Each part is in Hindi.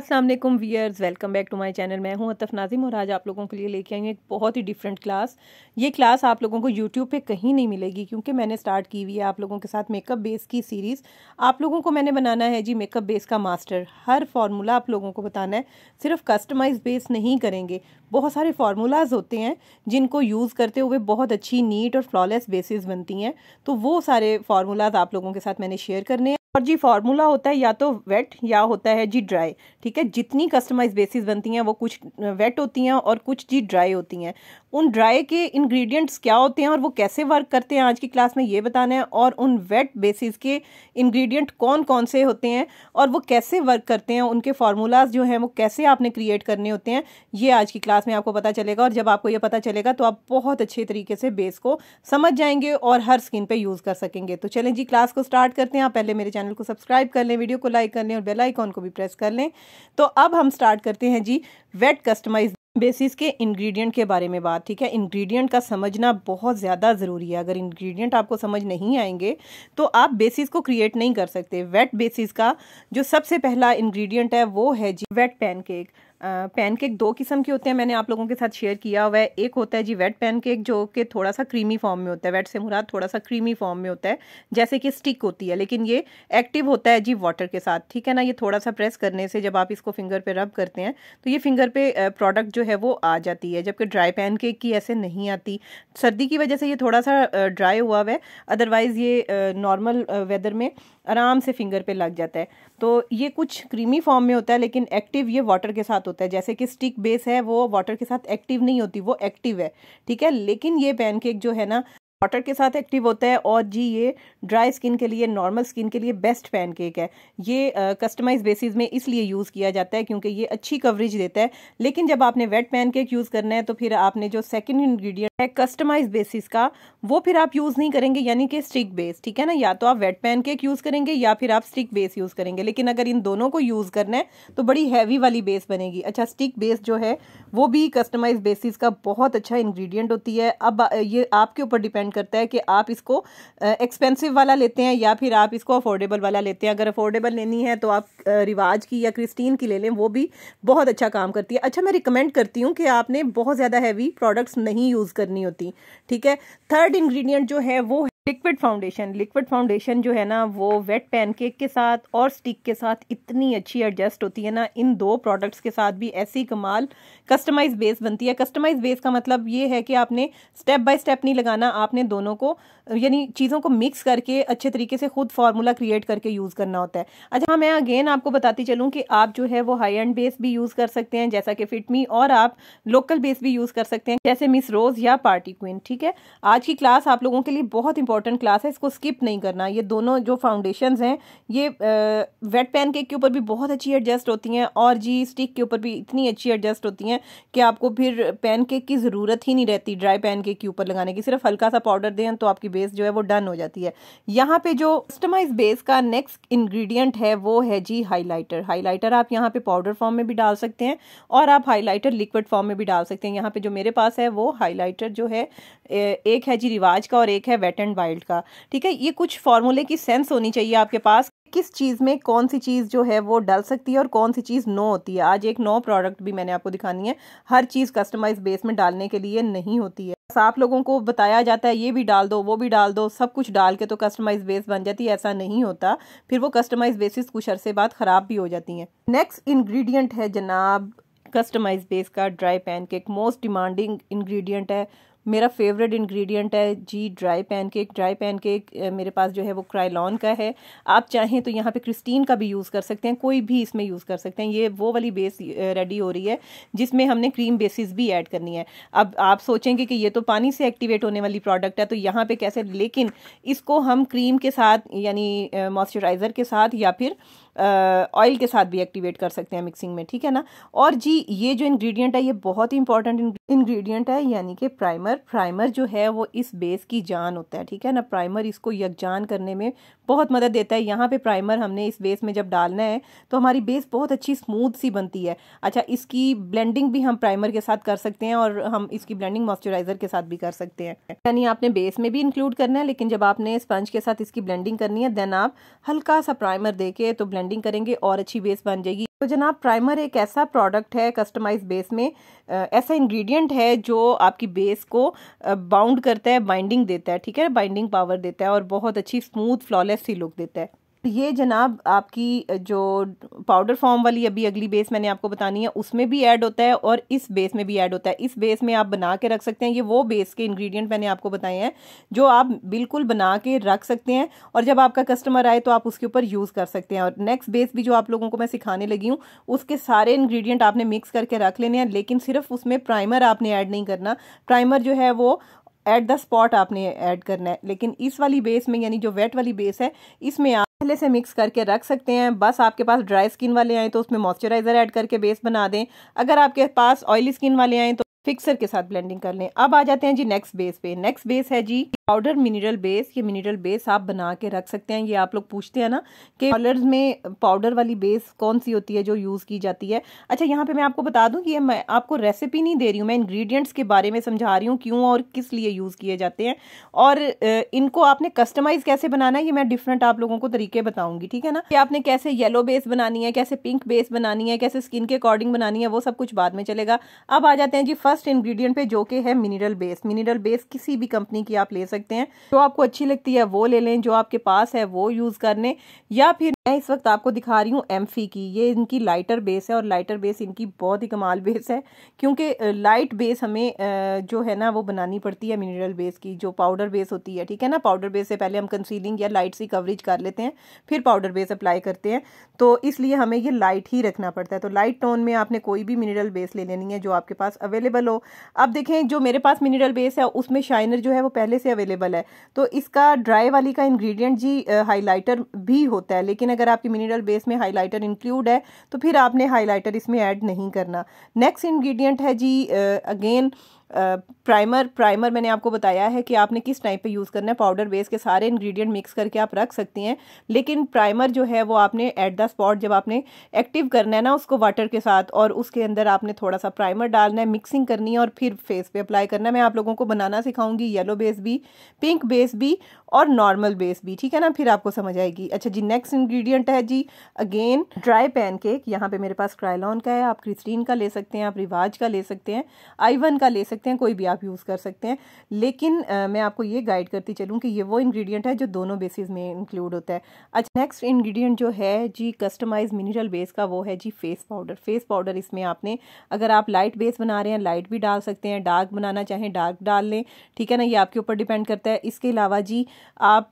Aslam viewers welcome back to my channel मैं हूं अतफ नाजिम और आज आप लोगों के लिए लेके आई हूँ एक बहुत ही डिफरेंट क्लास ये क्लास आप लोगों को यूट्यूब पे कहीं नहीं मिलेगी क्योंकि मैंने स्टार्ट की हुई है आप लोगों के साथ मेकअप बेस की सीरीज़ आप लोगों को मैंने बनाना है जी मेकअप बेस का मास्टर हर फार्मूला आप लोगों को बताना है सिर्फ कस्टमाइज बेस नहीं करेंगे बहुत सारे फार्मूलाज होते हैं जिनको यूज़ करते हुए बहुत अच्छी नीट और फ्लॉलेस बेसिस बनती हैं तो वो सारे फार्मूलाज आप लोगों के साथ मैंने शेयर करने हैं पर जी फार्मूला होता है या तो वेट या होता है जी ड्राई ठीक है जितनी कस्टमाइज बेसिस बनती हैं वो कुछ वेट uh, होती हैं और कुछ जी ड्राई होती हैं उन ड्राई के इंग्रेडिएंट्स क्या होते हैं और वो कैसे वर्क करते हैं आज की क्लास में ये बताना है और उन वेट बेसिस के इंग्रेडिएंट कौन कौन से होते हैं और वो कैसे वर्क करते हैं उनके फार्मूलाज जो हैं वो कैसे आपने क्रिएट करने होते हैं ये आज की क्लास में आपको पता चलेगा और जब आपको ये पता चलेगा तो आप बहुत अच्छे तरीके से बेस को समझ जाएंगे और हर स्किन पर यूज़ कर सकेंगे तो चलें जी क्लास को स्टार्ट करते हैं आप पहले मेरे चैनल को सब्सक्राइब कर लें वीडियो को लाइक कर लें और बेलाइकॉन को भी प्रेस कर लें तो अब हम स्टार्ट करते हैं जी वेट कस्टमाइज बेसिस के इंग्रेडिएंट के बारे में बात ठीक है इंग्रेडिएंट का समझना बहुत ज़्यादा ज़रूरी है अगर इंग्रेडिएंट आपको समझ नहीं आएंगे तो आप बेसिस को क्रिएट नहीं कर सकते वेट बेसिस का जो सबसे पहला इंग्रेडिएंट है वो है जी वेट पैनकेक पैनकेक दो किस्म के होते हैं मैंने आप लोगों के साथ शेयर किया हुआ है एक होता है जी वेट पैनकेक जो कि थोड़ा सा क्रीमी फॉर्म में होता है वेट से मुराद थोड़ा सा क्रीमी फॉर्म में होता है जैसे कि स्टिक होती है लेकिन ये एक्टिव होता है जी वाटर के साथ ठीक है ना ये थोड़ा सा प्रेस करने से जब आप इसको फिंगर पर रब करते हैं तो ये फिंगर पे प्रोडक्ट जो है वो आ जाती है जबकि ड्राई पैन की ऐसे नहीं आती सर्दी की वजह से ये थोड़ा सा ड्राई हुआ हुआ है अदरवाइज़ ये नॉर्मल वेदर में आराम से फिंगर पर लग जाता है तो ये कुछ क्रीमी फॉर्म में होता है लेकिन एक्टिव ये वाटर के साथ होता है जैसे कि स्टिक बेस है वो वाटर के साथ एक्टिव नहीं होती वो एक्टिव है ठीक है लेकिन ये पैनकेक जो है ना वाटर के साथ एक्टिव होता है और जी ये ड्राई स्किन के लिए नॉर्मल स्किन के लिए बेस्ट पैनकेक है ये कस्टमाइज बेसिस में इसलिए यूज़ किया जाता है क्योंकि ये अच्छी कवरेज देता है लेकिन जब आपने वेट पैनकेक यूज़ करना है तो फिर आपने जो सेकंड इंग्रेडिएंट है कस्टमाइज बेसिस का वो फिर आप यूज़ नहीं करेंगे यानी कि स्टिक बेस ठीक है ना या तो आप वेट पैनकेक यूज़ करेंगे या फिर आप स्टिक बेस यूज़ करेंगे लेकिन अगर इन दोनों को यूज़ करना है तो बड़ी हैवी वाली बेस बनेगी अच्छा स्टिक बेस जो है वो भी कस्टमाइज बेसिस का बहुत अच्छा इन्ग्रीडियंट होती है अब ये आपके ऊपर डिपेंड डिपेंड करता है कि आप इसको एक्सपेंसिव वाला लेते हैं या फिर आप इसको अफोर्डेबल वाला लेते हैं अगर अफोर्डेबल लेनी है तो आप रिवाज की या क्रिस्टीन की ले लें वो भी बहुत अच्छा काम करती है अच्छा मैं रिकमेंड करती हूँ कि आपने बहुत ज़्यादा हैवी प्रोडक्ट्स नहीं यूज़ करनी होती ठीक है थर्ड इन्ग्रीडियंट जो है वो लिक्विड फाउंडेशन लिक्विड फाउंडेशन जो है ना वो वेट पैनकेक के साथ और स्टिक के साथ इतनी अच्छी एडजस्ट होती है ना इन दो प्रोडक्ट्स के साथ भी ऐसी कमाल कस्टमाइज बेस बनती है कस्टमाइज बेस का मतलब ये है कि आपने स्टेप बाय स्टेप नहीं लगाना आपने दोनों को यानी चीज़ों को मिक्स करके अच्छे तरीके से खुद फार्मूला क्रिएट करके यूज़ करना होता है अच्छा हाँ, मैं अगेन आपको बताती चलूँ कि आप जो है वो हाई एंड बेस भी यूज़ कर सकते हैं जैसा कि फिटमी और आप लोकल बेस भी यूज़ कर सकते हैं जैसे मिस रोज़ या पार्टी क्वीन ठीक है आज की क्लास आप लोगों के लिए बहुत इंपॉर्टेंट इंपॉर्टेंट क्लास है इसको स्किप नहीं करना ये दोनों जो फाउंडेशन हैं ये वेट पैन केक के ऊपर भी बहुत अच्छी एडजस्ट होती हैं और जी स्टिक के ऊपर भी इतनी अच्छी एडजस्ट होती हैं कि आपको फिर पैन केक की ज़रूरत ही नहीं रहती ड्राई पैन केक के ऊपर लगाने की सिर्फ हल्का सा पाउडर दें तो आपकी बेस जो है वो डन हो जाती है यहाँ पर जो कस्टमाइज बेस का नेक्स्ट इन्ग्रीडियंट है वो है जी हाईलाइटर हाईलाइटर आप यहाँ पर पाउडर फॉर्म में भी डाल सकते हैं और आप हाईलाइटर लिक्विड फॉर्म में भी डाल सकते हैं यहाँ पर जो मेरे पास है वो हाईलाइटर जो है एक है जी रिवाज का और एक है वेट एंड वाइट चाइल्ड का ठीक है ये कुछ फॉर्मूले की सेंस होनी चाहिए आपके पास किस चीज़ में कौन सी चीज़ जो है वो डल सकती है और कौन सी चीज़ नो होती है आज एक नो प्रोडक्ट भी मैंने आपको दिखानी है हर चीज़ कस्टमाइज बेस में डालने के लिए नहीं होती है आप लोगों को बताया जाता है ये भी डाल दो वो भी डाल दो सब कुछ डाल के तो कस्टमाइज बेस बन जाती है ऐसा नहीं होता फिर वो कस्टमाइज बेसिस कुछ अरसे बाद ख़राब भी हो जाती हैं नेक्स्ट इन्ग्रीडियंट है जनाब कस्टमाइज बेस का dry pancake most demanding ingredient है मेरा फेवरेट इंग्रेडिएंट है जी ड्राई पैनकेक ड्राई पैनकेक मेरे पास जो है वो क्राइलॉन का है आप चाहें तो यहाँ पे क्रिस्टीन का भी यूज़ कर सकते हैं कोई भी इसमें यूज़ कर सकते हैं ये वो वाली बेस रेडी हो रही है जिसमें हमने क्रीम बेसिस भी ऐड करनी है अब आप सोचेंगे कि ये तो पानी से एक्टिवेट होने वाली प्रोडक्ट है तो यहाँ पर कैसे लेकिन इसको हम क्रीम के साथ यानी मॉइस्चराइज़र के साथ या फिर ऑयल के साथ भी एक्टिवेट कर सकते हैं मिक्सिंग में ठीक है ना और जी ये जो इंग्रेडिएंट है ये बहुत ही इंपॉर्टेंट इंग्रेडिएंट है यानी कि प्राइमर प्राइमर जो है वो इस बेस की जान होता है ठीक है ना प्राइमर इसको यकजान करने में बहुत मदद देता है यहाँ पे प्राइमर हमने इस बेस में जब डालना है तो हमारी बेस बहुत अच्छी स्मूथ सी बनती है अच्छा इसकी ब्लेंडिंग भी हम प्राइमर के साथ कर सकते हैं और हम इसकी ब्लेंडिंग मॉइस्चराइजर के साथ भी कर सकते हैं यानी आपने बेस में भी इंक्लूड करना है लेकिन जब आपने स्पंज के साथ इसकी ब्लेंडिंग करनी है देन आप हल्का सा प्राइमर दे के तो ब्लेंड ब्लेंडिंग करेंगे और अच्छी बेस बन जाएगी तो जनाब प्राइमर एक ऐसा प्रोडक्ट है कस्टमाइज बेस में ऐसा इंग्रेडिएंट है जो आपकी बेस को बाउंड करता है बाइंडिंग देता है ठीक है बाइंडिंग पावर देता है और बहुत अच्छी स्मूथ फ्लॉलेस सी लुक देता है ये जनाब आपकी जो पाउडर फॉर्म वाली अभी अगली बेस मैंने आपको बतानी है उसमें भी ऐड होता है और इस बेस में भी ऐड होता है इस बेस में आप बना के रख सकते हैं ये वो बेस के इंग्रेडिएंट मैंने आपको बताए हैं जो आप बिल्कुल बना के रख सकते हैं और जब आपका कस्टमर आए तो आप उसके ऊपर यूज़ कर सकते हैं और नेक्स्ट बेस भी जो आप लोगों को मैं सिखाने लगी हूँ उसके सारे इन्ग्रीडियंट आपने मिक्स करके रख लेने हैं लेकिन सिर्फ उसमें प्राइमर आपने ऐड नहीं करना प्राइमर जो है वो एट द स्पॉट आपने ऐड करना है लेकिन इस वाली बेस में यानी जो वेट वाली बेस है इसमें आप पहले से मिक्स करके रख सकते हैं बस आपके पास ड्राई स्किन वाले आएँ तो उसमें मॉइस्चराइज़र ऐड करके बेस बना दें अगर आपके पास ऑयली स्किन वाले आएँ तो फिक्सर के साथ ब्लेंडिंग कर लें अब आ जाते हैं जी नेक्स्ट बेस पे नेक्स्ट बेस है जी पाउडर मिनरल बेस ये मिनरल बेस आप बना के रख सकते हैं ये आप लोग पूछते हैं ना कि कलर्स में पाउडर वाली बेस कौन सी होती है जो यूज़ की जाती है अच्छा यहाँ पे मैं आपको बता दूँ कि ये मैं आपको रेसिपी नहीं दे रही हूँ मैं इंग्रेडिएंट्स के बारे में समझा रही हूँ क्यों और किस लिए यूज़ किए जाते हैं और इनको आपने कस्टमाइज़ कैसे बनाना है ये मैं डिफरेंट आप लोगों को तरीके बताऊँगी ठीक है ना कि आपने कैसे येलो बेस बनानी है कैसे पिंक बेस बनानी है कैसे स्किन के अकॉर्डिंग बनानी है वो सब कुछ बाद में चलेगा अब आ जाते हैं जी फर्स्ट इन्ग्रीडियंट पे जो कि है मिनरल बेस मिनरल बेस किसी भी कंपनी की आप ले सकते सकते हैं जो आपको अच्छी लगती है वो ले लें जो आपके पास है वो यूज़ कर लें या फिर मैं इस वक्त आपको दिखा रही हूँ एम्फी e की ये इनकी लाइटर बेस है और लाइटर बेस इनकी बहुत ही कमाल बेस है क्योंकि लाइट बेस हमें जो है ना वो बनानी पड़ती है मिनरल बेस की जो पाउडर बेस होती है ठीक है ना पाउडर बेस से पहले हम कंसीलिंग या लाइट सी कवरेज कर लेते हैं फिर पाउडर बेस अप्लाई करते हैं तो इसलिए हमें ये लाइट ही रखना पड़ता है तो लाइट टोन में आपने कोई भी मिनरल बेस ले लेनी है जो आपके पास अवेलेबल हो अब देखें जो मेरे पास मिनरल बेस है उसमें शाइनर जो है वो पहले से अवेलेबल है तो इसका ड्राई वाली का इन्ग्रीडियंट जी हाईलाइटर भी होता है लेकिन अगर आपकी मिनरल बेस में हाइलाइटर इंक्लूड है तो फिर आपने हाइलाइटर इसमें ऐड नहीं करना नेक्स्ट इंग्रेडिएंट है जी अगेन प्राइमर प्राइमर मैंने आपको बताया है कि आपने किस टाइप पे यूज़ करना है पाउडर बेस के सारे इंग्रेडिएंट मिक्स करके आप रख सकती हैं लेकिन प्राइमर जो है वो आपने एट द स्पॉट जब आपने एक्टिव करना है ना उसको वाटर के साथ और उसके अंदर आपने थोड़ा सा प्राइमर डालना है मिक्सिंग करनी है और फिर फेस पे अप्लाई करना है मैं आप लोगों को बनाना सिखाऊंगी येलो बेस भी पिंक बेस भी और नॉर्मल बेस भी ठीक है ना फिर आपको समझ आएगी अच्छा जी नेक्स्ट इन्ग्रीडियंट इंग्रेडिएंट है जी अगेन ड्राई पैनकेक यहाँ पे मेरे पास क्राइलॉन का है आप क्रिस्टीन का ले सकते हैं आप रिवाज का ले सकते हैं आईवन का ले सकते हैं कोई भी आप यूज़ कर सकते हैं लेकिन आ, मैं आपको ये गाइड करती चलूँ कि ये वो इंग्रेडिएंट है जो दोनों बेसिस में इंक्लूड होता है अच्छा नेक्स्ट इन्ग्रीडियंट जो है जी कस्टमाइज मिनरल बेस का वो है जी फेस पाउडर फेस पाउडर इसमें आपने अगर आप लाइट बेस बना रहे हैं लाइट भी डाल सकते हैं डार्क बनाना चाहें डार्क डाल लें ठीक है ना ये आपके ऊपर डिपेंड करता है इसके अलावा जी आप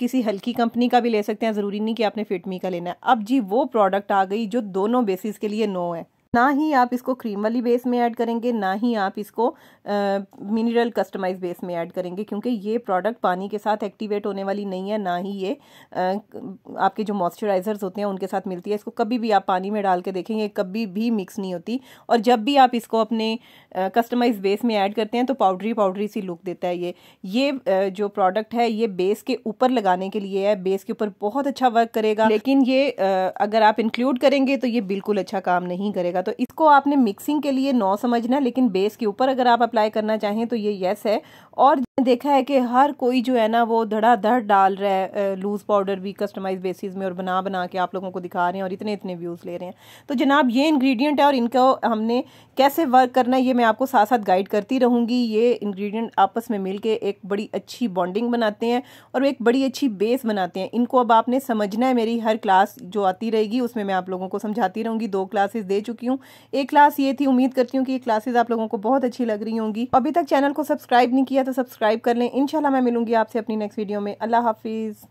किसी हल्की कंपनी का भी ले सकते हैं ज़रूरी नहीं कि आप आपने फिटमी का लेना है अब जी वो प्रोडक्ट आ गई जो दोनों बेसिस के लिए नो है ना ही आप इसको क्रीम वाली बेस में ऐड करेंगे ना ही आप इसको मिनरल कस्टमाइज बेस में ऐड करेंगे क्योंकि ये प्रोडक्ट पानी के साथ एक्टिवेट होने वाली नहीं है ना ही ये आ, आपके जो मॉइस्चराइज़र्स होते हैं उनके साथ मिलती है इसको कभी भी आप पानी में डाल के देखेंगे कभी भी मिक्स नहीं होती और जब भी आप इसको अपने कस्टमाइज बेस में ऐड करते हैं तो पाउडरी पाउडरी सी लुक देता है ये ये जो प्रोडक्ट है ये बेस के ऊपर लगाने के लिए है बेस के ऊपर बहुत अच्छा वर्क करेगा लेकिन ये अगर आप इंक्लूड करेंगे तो ये बिल्कुल अच्छा काम नहीं करेगा जाएगा तो इसको आपने मिक्सिंग के लिए नौ समझना लेकिन बेस के ऊपर अगर आप अप्लाई करना चाहें तो ये येस है और देखा है कि हर कोई जो है ना वो धड़ाधड़ डाल रहा है लूज़ पाउडर भी कस्टमाइज बेसिस में और बना बना के आप लोगों को दिखा रहे हैं और इतने इतने व्यूज़ ले रहे हैं तो जनाब ये इंग्रेडिएंट है और इनको हमने कैसे वर्क करना है ये मैं आपको साथ साथ गाइड करती रहूँगी ये इंग्रेडिएंट आपस में मिलके एक बड़ी अच्छी बॉन्डिंग बनाते हैं और एक बड़ी अच्छी बेस बनाते हैं इनको अब आपने समझना है मेरी हर क्लास जो आती रहेगी उसमें मैं आप लोगों को समझाती रहूँगी दो क्लासेस दे चुकी हूँ एक क्लास ये थी उम्मीद करती हूँ कि ये क्लासेज आप लोगों को बहुत अच्छी लग रही होंगी अभी तक चैनल को सब्सक्राइब नहीं किया तो सब्सक्राइब कर लें इनशाला मैं मिलूंगी आपसे अपनी नेक्स्ट वीडियो में अल्लाह हाफिज़